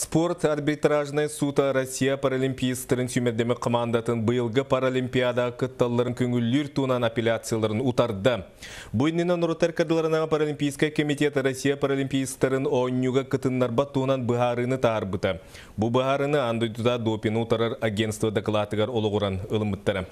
Спорт арбитражный сута Россия паралимпийстерін сүймердемі командатын бұйылғы паралимпиада қытталларын күнгілер туынан апелляцияларын ұтарды. Бұйнынан ұрытар кадыларына паралимпийская комитет Россия паралимпийстерін оңнюға қытынларба туынан бұхарыны тарбыты. Бұ бұхарыны андойтыда допин ұтарар агентство докладығар олығыран ұлымыттары.